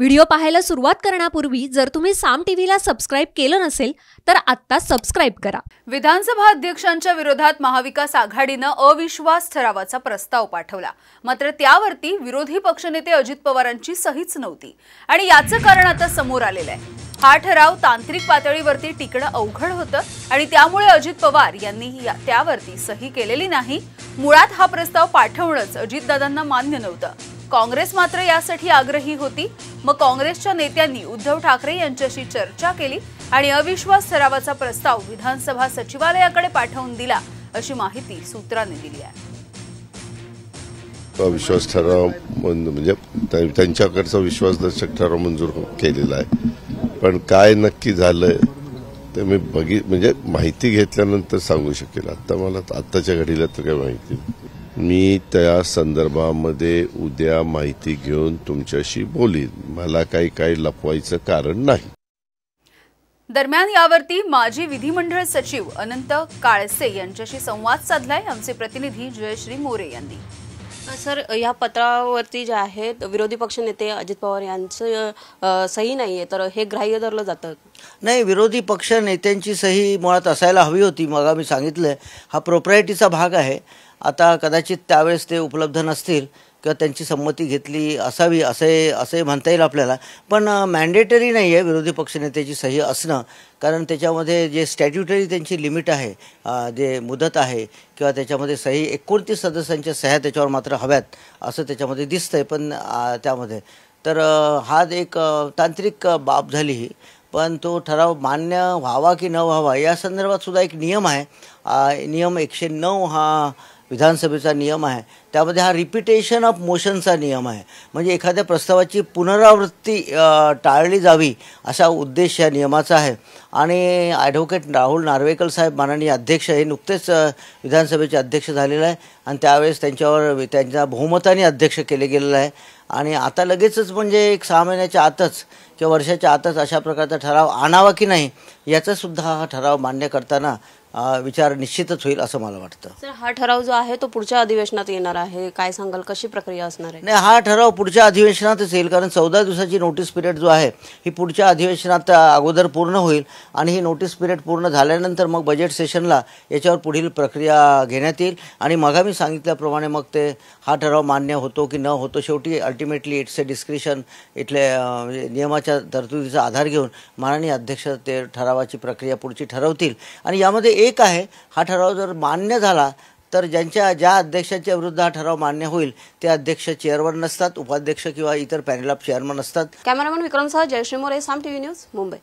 video पाहायला सुरुवात करण्यापूर्वी जर तुम्ही साम टीव्हीला सबस्क्राईब केलं नसेल तर आत्ता सबस्क्राईब करा विधानसभा अध्यक्षांच्या विरोधात महाविकास आघाडीनं अविश्वास ठरावाचा प्रस्ताव पाठवला मात्र त्यावरती विरोधी पक्षनेते अजित पवारांची सहीच नव्हती आणि याचं कारण आता समोर आलेलं आहे हा ठराव तांत्रिक पातळीवरती टिकणं अवघड होतं आणि त्यामुळे अजित पवार यांनी त्यावरती सही केलेली नाही मुळात हा प्रस्ताव पाठवणंच अजितदादांना मान्य नव्हतं काँग्रेस मात्र यासाठी आग्रही होती मग काँग्रेसच्या नेत्यांनी उद्धव ठाकरे यांच्याशी चर्चा केली आणि अविश्वास ठरावाचा प्रस्ताव विधानसभा सचिवालयाकडे पाठवून दिला अशी माहिती सूत्रांनी दिली आहे अविश्वास ठराव म्हणजे त्यांच्याकडचा विश्वासदर्शक ठराव मंजूर केलेला आहे पण काय नक्की झालंय ते मी बघित म्हणजे माहिती घेतल्यानंतर सांगू शकेल आता मला आत्ताच्या घडीला तर काय माहिती मी त्या संदर्भामध्ये उद्या माहिती घेऊन तुमच्याशी बोलीन मला काही काही लपवायचं कारण नाही दरम्यान यावरती माजी विधिमंडळ सचिव अनंत काळसे यांच्याशी संवाद साधलाय आमचे प्रतिनिधी जयश्री मोरे यांनी सर या पत्रावरती जे आहे विरोधी पक्ष नेते अजित पवार यांचं सही नाही आहे तर हे ग्राह्य धरलं जातं नाही विरोधी पक्ष नेत्यांची सही मुळात असायला हवी होती मग मी सांगितलं हा प्रोप्रायटीचा भाग आहे आता कदाचित त्यावेळेस ते उपलब्ध नसतील किंवा त्यांची संमती घेतली असावी असे असे म्हणता येईल आपल्याला पण मॅन्डेटरी नाही आहे विरोधी पक्षनेत्याची सही असणं कारण त्याच्यामध्ये जे स्टॅट्युटरी त्यांची लिमिट आहे जे मुदत आहे किंवा त्याच्यामध्ये सही एकोणतीस सदस्यांच्या सह्या त्याच्यावर मात्र हव्यात असं त्याच्यामध्ये दिसतं आहे पण त्यामध्ये तर हा एक तांत्रिक बाब झाली ही पण तो ठराव मान्य व्हावा की न व्हावा या संदर्भात सुद्धा एक नियम आहे नियम एकशे नऊ हा विधानसभेचा नियम आहे त्यामध्ये हा रिपिटेशन ऑफ मोशनचा नियम आहे म्हणजे एखाद्या प्रस्तावाची पुनरावृत्ती टाळली जावी असा उद्देश या नियमाचा आहे आणि ॲडव्होकेट राहुल नार्वेकर साहेब माननीय अध्यक्ष हे नुकतेच विधानसभेचे अध्यक्ष झालेलं आहे आणि त्यावेळेस त्यांच्यावर त्यांच्या बहुमताने अध्यक्ष केले गेलेलं आहे आणि आता लगेचच म्हणजे एक सहा महिन्याच्या आतच किंवा वर्षाच्या आतच अशा प्रकारचा ठराव आणावा की नाही याचासुद्धा हा ठराव मान्य करताना विचार निश्चितच होईल असं मला वाटतं हा ठराव जो आहे तो पुढच्या अधिवेशनात येणार आहे काय सांगाल कशी प्रक्रिया असणार आहे नाही हा ठराव पुढच्या अधिवेशनातच येईल कारण चौदा दिवसाची नोटीस पिरियड जो आहे ही पुढच्या अधिवेशनात अगोदर पूर्ण होईल आणि ही नोटीस पिरियड पूर्ण झाल्यानंतर मग बजेट सेशनला याच्यावर पुढील प्रक्रिया घेण्यात येईल आणि मग मी सांगितल्याप्रमाणे मग ते हा ठराव मान्य होतो की न होतो शेवटी अल्टिमेटली इट्स अ डिस्क्रिशन इथले म्हणजे नियमाच्या तरतुदीचा आधार घेऊन माननीय अध्यक्ष ते ठरावाची प्रक्रिया पुढची ठरवतील आणि यामध्ये एक आहे हा ठराव जर मान्य झाला तर ज्यांच्या ज्या अध्यक्षाच्या विरुद्ध हा ठराव मान्य होईल ते अध्यक्ष चेअरमन नसतात उपाध्यक्ष किंवा इतर पॅनल ऑफ चेअरमन असतात कॅमेरामन विक्रमसह जयश्री मोरे साम टीव्ही न्यूज मुंबई